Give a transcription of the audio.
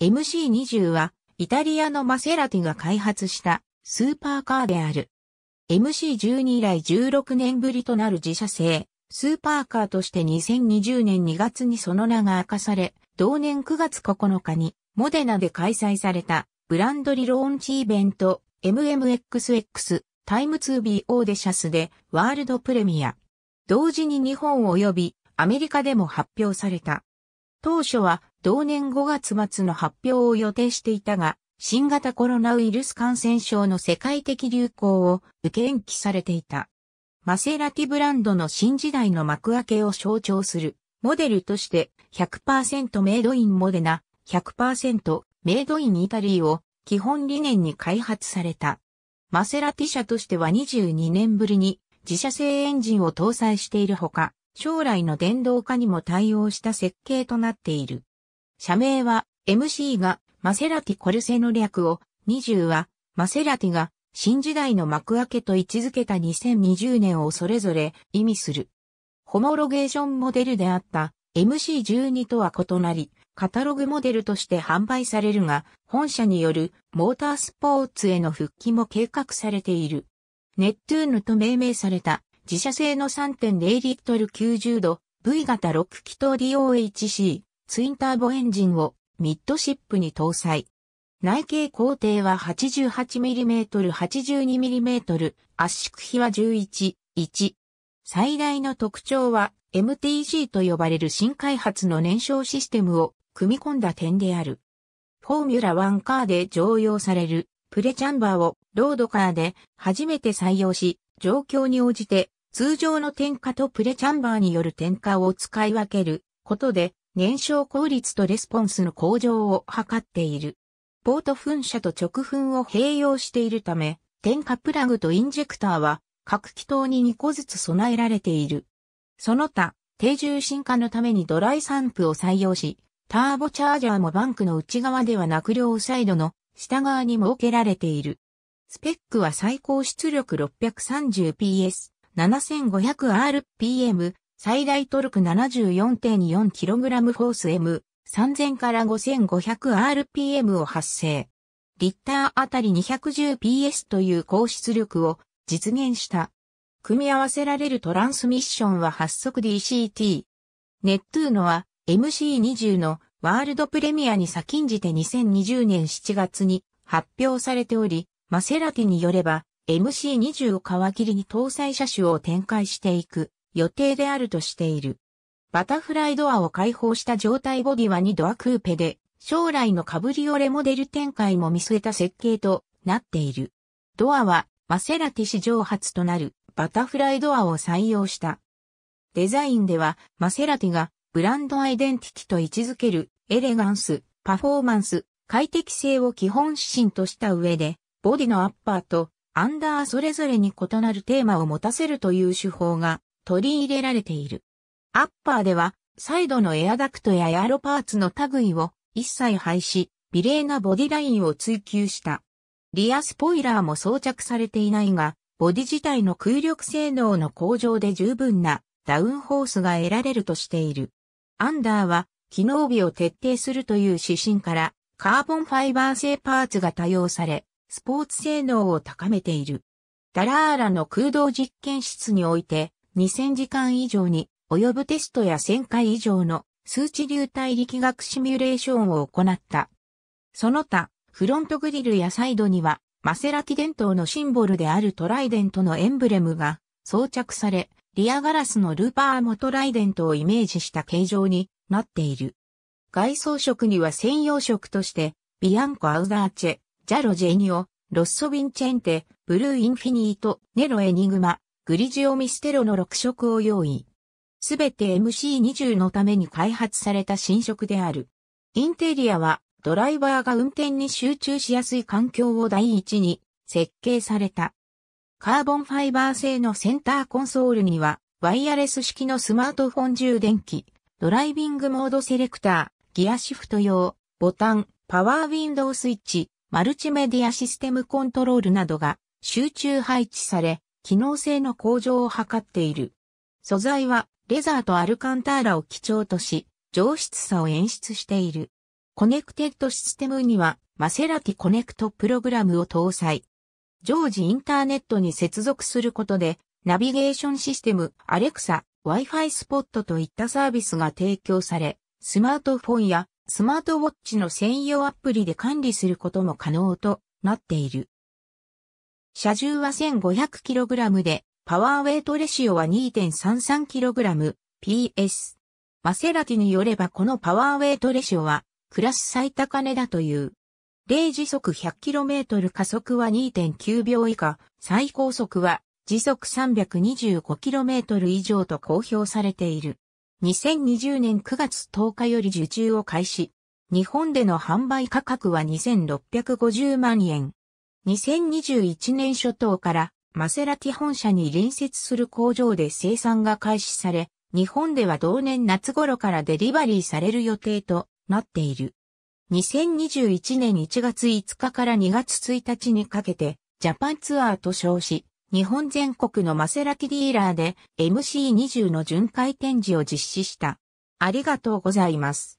MC20 はイタリアのマセラティが開発したスーパーカーである。MC12 以来16年ぶりとなる自社製スーパーカーとして2020年2月にその名が明かされ、同年9月9日にモデナで開催されたブランドリローンチイベント MMXX タイム 2B オーデシャスでワールドプレミア。同時に日本及びアメリカでも発表された。当初は同年5月末の発表を予定していたが、新型コロナウイルス感染症の世界的流行を受け延期されていた。マセラティブランドの新時代の幕開けを象徴するモデルとして100%メイドインモデナ、100%メイドインイタリーを基本理念に開発された。マセラティ社としては22年ぶりに自社製エンジンを搭載しているほか、将来の電動化にも対応した設計となっている。社名は MC がマセラティコルセの略を、20はマセラティが新時代の幕開けと位置づけた2020年をそれぞれ意味する。ホモロゲーションモデルであった MC12 とは異なり、カタログモデルとして販売されるが、本社によるモータースポーツへの復帰も計画されている。ネットゥーヌと命名された自社製の3.0リットル90度 V 型6気筒 DOHC ツインターボエンジンをミッドシップに搭載。内径工程は 88mm82mm、圧縮比は11.1。最大の特徴は MTG と呼ばれる新開発の燃焼システムを組み込んだ点である。フォーミュラ1カーで常用されるプレチャンバーをロードカーで初めて採用し、状況に応じて通常の点火とプレチャンバーによる点火を使い分けることで燃焼効率とレスポンスの向上を図っている。ポート噴射と直噴を併用しているため、点火プラグとインジェクターは各気筒に2個ずつ備えられている。その他、低重心化のためにドライ散布を採用し、ターボチャージャーもバンクの内側ではなく両サイドの下側に設けられている。スペックは最高出力 630PS、7500rpm、最大トルク 74.4kg フォース M、3000から 5500rpm を発生。リッターあたり 210ps という高出力を実現した。組み合わせられるトランスミッションは発足 DCT。ネットゥーノは MC20 のワールドプレミアに先んじて2020年7月に発表されており、マセラティによれば MC20 を皮切りに搭載車種を展開していく。予定であるとしている。バタフライドアを開放した状態ボディは2ドアクーペで、将来のカブリオレモデル展開も見据えた設計となっている。ドアはマセラティ史上初となるバタフライドアを採用した。デザインではマセラティがブランドアイデンティティと位置づけるエレガンス、パフォーマンス、快適性を基本指針とした上で、ボディのアッパーとアンダーそれぞれに異なるテーマを持たせるという手法が取り入れられている。アッパーでは、サイドのエアダクトやエアロパーツの類を一切廃止、美麗なボディラインを追求した。リアスポイラーも装着されていないが、ボディ自体の空力性能の向上で十分なダウンホースが得られるとしている。アンダーは、機能美を徹底するという指針から、カーボンファイバー製パーツが多用され、スポーツ性能を高めている。ダラーラの空洞実験室において、2000時間以上に及ぶテストや1000回以上の数値流体力学シミュレーションを行った。その他、フロントグリルやサイドには、マセラティ伝統のシンボルであるトライデントのエンブレムが装着され、リアガラスのルーパーもトライデントをイメージした形状になっている。外装色には専用色として、ビアンコ・アウダーチェ、ジャロ・ジェニオ、ロッソ・ヴィンチェンテ、ブルー・インフィニート、ネロ・エニグマ、グリジオミステロの6色を用意。すべて MC20 のために開発された新色である。インテリアはドライバーが運転に集中しやすい環境を第一に設計された。カーボンファイバー製のセンターコンソールにはワイヤレス式のスマートフォン充電器、ドライビングモードセレクター、ギアシフト用、ボタン、パワーウィンドウスイッチ、マルチメディアシステムコントロールなどが集中配置され、機能性の向上を図っている。素材はレザーとアルカンターラを基調とし、上質さを演出している。コネクテッドシステムにはマセラティコネクトプログラムを搭載。常時インターネットに接続することで、ナビゲーションシステム、アレクサ、Wi-Fi スポットといったサービスが提供され、スマートフォンやスマートウォッチの専用アプリで管理することも可能となっている。車重は 1500kg で、パワーウェイトレシオは 2.33kg、PS。マセラティによればこのパワーウェイトレシオは、クラス最高値だという。0時速 100km 加速は2.9秒以下、最高速は時速 325km 以上と公表されている。2020年9月10日より受注を開始。日本での販売価格は2650万円。2021年初頭からマセラティ本社に隣接する工場で生産が開始され、日本では同年夏頃からデリバリーされる予定となっている。2021年1月5日から2月1日にかけて、ジャパンツアーと称し、日本全国のマセラティディーラーで MC20 の巡回展示を実施した。ありがとうございます。